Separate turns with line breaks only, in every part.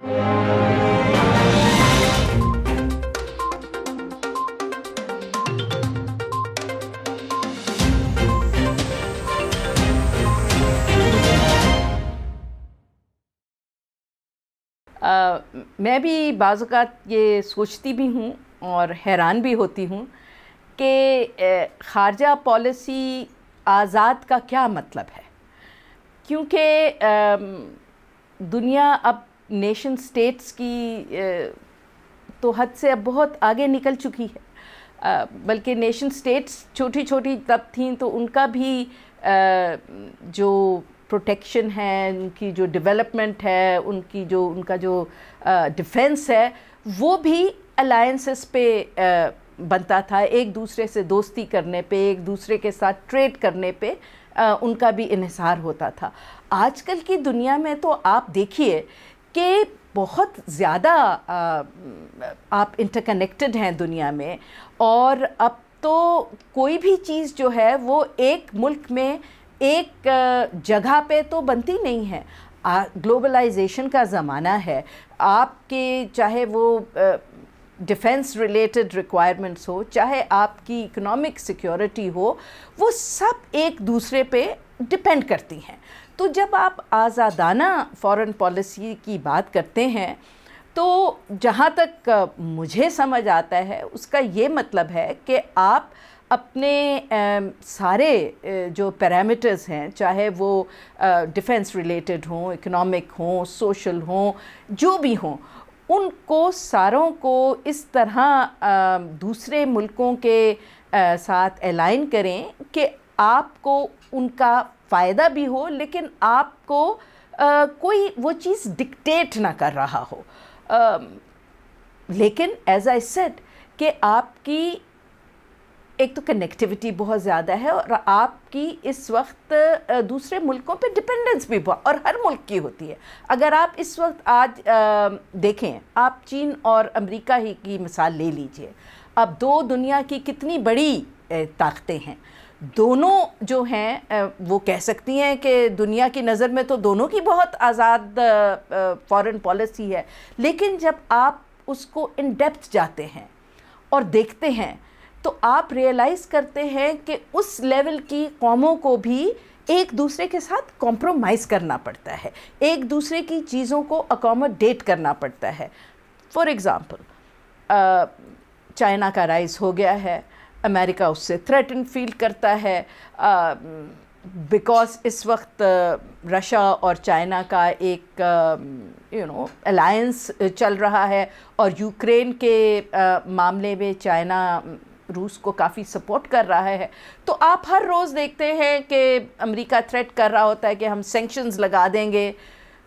Uh, मैं भी बाज़ात ये सोचती भी हूँ और हैरान भी होती हूँ कि ख़ारजा पॉलिसी आज़ाद का क्या मतलब है क्योंकि दुनिया अब नेशन स्टेट्स की तो हद से अब बहुत आगे निकल चुकी है बल्कि नेशन स्टेट्स छोटी छोटी तब थीं तो उनका भी जो प्रोटेक्शन है उनकी जो डेवलपमेंट है उनकी जो उनका जो डिफेंस है वो भी अलायंसेस पे बनता था एक दूसरे से दोस्ती करने पे एक दूसरे के साथ ट्रेड करने पे उनका भी इहसार होता था आजकल की दुनिया में तो आप देखिए कि बहुत ज़्यादा आप इंटरकनेक्टेड हैं दुनिया में और अब तो कोई भी चीज़ जो है वो एक मुल्क में एक जगह पे तो बनती नहीं है ग्लोबलाइजेशन का ज़माना है आपके चाहे वो डिफेंस रिलेटेड रिक्वायरमेंट्स हो चाहे आपकी इकोनॉमिक सिक्योरिटी हो वो सब एक दूसरे पे डिपेंड करती हैं तो जब आप आज़ादाना फॉरेन पॉलिसी की बात करते हैं तो जहाँ तक मुझे समझ आता है उसका ये मतलब है कि आप अपने आ, सारे जो पैरामीटर्स हैं चाहे वो डिफेंस रिलेटेड हों इकोनॉमिक हों सोशल हों जो भी हों उनको सारों को इस तरह दूसरे मुल्कों के साथ एलाइन करें कि आपको उनका फ़ायदा भी हो लेकिन आपको आ, कोई वो चीज़ डिक्टेट ना कर रहा हो आ, लेकिन एज आई सेड कि आपकी एक तो कनेक्टिविटी बहुत ज़्यादा है और आपकी इस वक्त दूसरे मुल्कों पे डिपेंडेंस भी बहुत और हर मुल्क की होती है अगर आप इस वक्त आज देखें आप चीन और अमेरिका ही की मिसाल ले लीजिए अब दो दुनिया की कितनी बड़ी ताकतें हैं दोनों जो हैं वो कह सकती हैं कि दुनिया की नज़र में तो दोनों की बहुत आज़ाद फॉरेन पॉलिसी है लेकिन जब आप उसको इन डेप्थ जाते हैं और देखते हैं तो आप रियलाइज़ करते हैं कि उस लेवल की कौमों को भी एक दूसरे के साथ कॉम्प्रोमाइज़ करना पड़ता है एक दूसरे की चीज़ों को अकोमोडेट करना पड़ता है फॉर एग्ज़ाम्पल चाइना का राइज हो गया है अमेरिका उससे थ्रेटन फील करता है बिकॉज़ इस वक्त रशा और चाइना का एक यू नो अलायंस चल रहा है और यूक्रेन के uh, मामले में चाइना रूस को काफ़ी सपोर्ट कर रहा है तो आप हर रोज़ देखते हैं कि अमेरिका थ्रेट कर रहा होता है कि हम सेंक्शंस लगा देंगे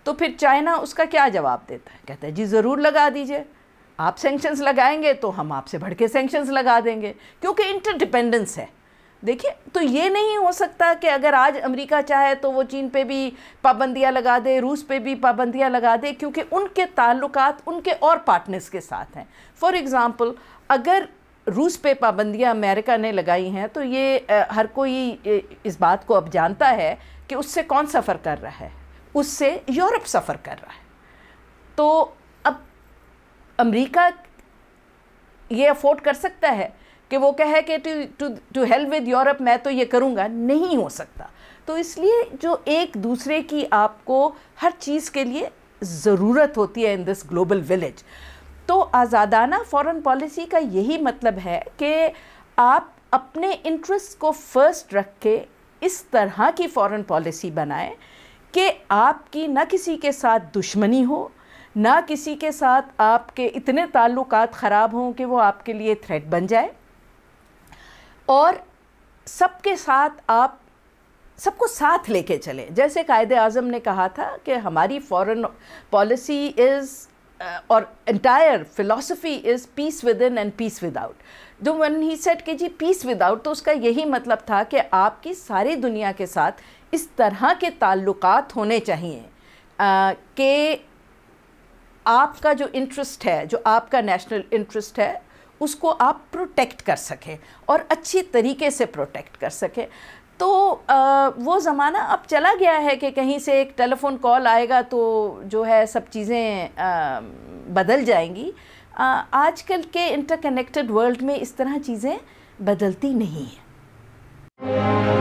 तो फिर चाइना उसका क्या जवाब देता है कहता है जी ज़रूर लगा दीजिए आप सेंक्शंस लगाएंगे तो हम आपसे बढ़ के सेंक्शंस लगा देंगे क्योंकि इंटरडिपेंडेंस है देखिए तो ये नहीं हो सकता कि अगर आज अमेरिका चाहे तो वो चीन पे भी पाबंदियां लगा दे रूस पे भी पाबंदियां लगा दे क्योंकि उनके ताल्लुकात उनके और पार्टनर्स के साथ हैं फॉर एग्ज़ाम्पल अगर रूस पे पाबंदियां अमेरिका ने लगाई हैं तो ये हर कोई इस बात को अब जानता है कि उससे कौन सफ़र कर रहा है उससे यूरोप सफ़र कर रहा है तो अब अमेरिका ये अफोर्ड कर सकता है कि वो कहे कि to to to help with Europe मैं तो ये करूँगा नहीं हो सकता तो इसलिए जो एक दूसरे की आपको हर चीज़ के लिए ज़रूरत होती है इन दिस ग्लोबल विलेज तो आज़ादाना फॉरेन पॉलिसी का यही मतलब है कि आप अपने इंटरेस्ट को फर्स्ट रख के इस तरह की फॉरेन पॉलिसी बनाएं कि आपकी ना किसी के साथ दुश्मनी हो ना किसी के साथ आपके इतने ताल्लुक ख़राब हों कि वो आपके लिए थ्रेट बन जाए और सबके साथ आप सबको साथ लेके चलें जैसे कायद अज़म ने कहा था कि हमारी फॉरेन पॉलिसी इज़ Uh, और or philosophy is peace within and peace without जो वन ही सेट के जी पीस विदाउट तो उसका यही मतलब था कि आपकी सारी दुनिया के साथ इस तरह के ताल्लुक होने चाहिए uh, कि आपका जो इंटरेस्ट है जो आपका नेशनल इंटरेस्ट है उसको आप प्रोटेक्ट कर सकें और अच्छी तरीके से प्रोटेक्ट कर सकें तो आ, वो ज़माना अब चला गया है कि कहीं से एक टेलीफ़ोन कॉल आएगा तो जो है सब चीज़ें बदल जाएंगी आजकल के इंटरकनेक्टेड वर्ल्ड में इस तरह चीज़ें बदलती नहीं हैं